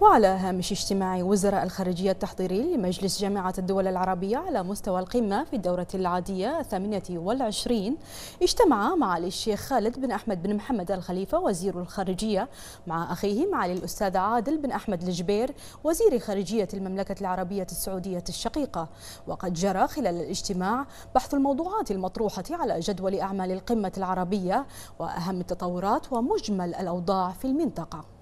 وعلى هامش اجتماع وزراء الخارجية التحضيري لمجلس جامعة الدول العربية على مستوى القمة في الدورة العادية الثامنة والعشرين اجتمع معالي الشيخ خالد بن أحمد بن محمد الخليفة وزير الخارجية مع أخيه معالي الأستاذ عادل بن أحمد الجبير وزير خارجية المملكة العربية السعودية الشقيقة وقد جرى خلال الاجتماع بحث الموضوعات المطروحة على جدول أعمال القمة العربية وأهم التطورات ومجمل الأوضاع في المنطقة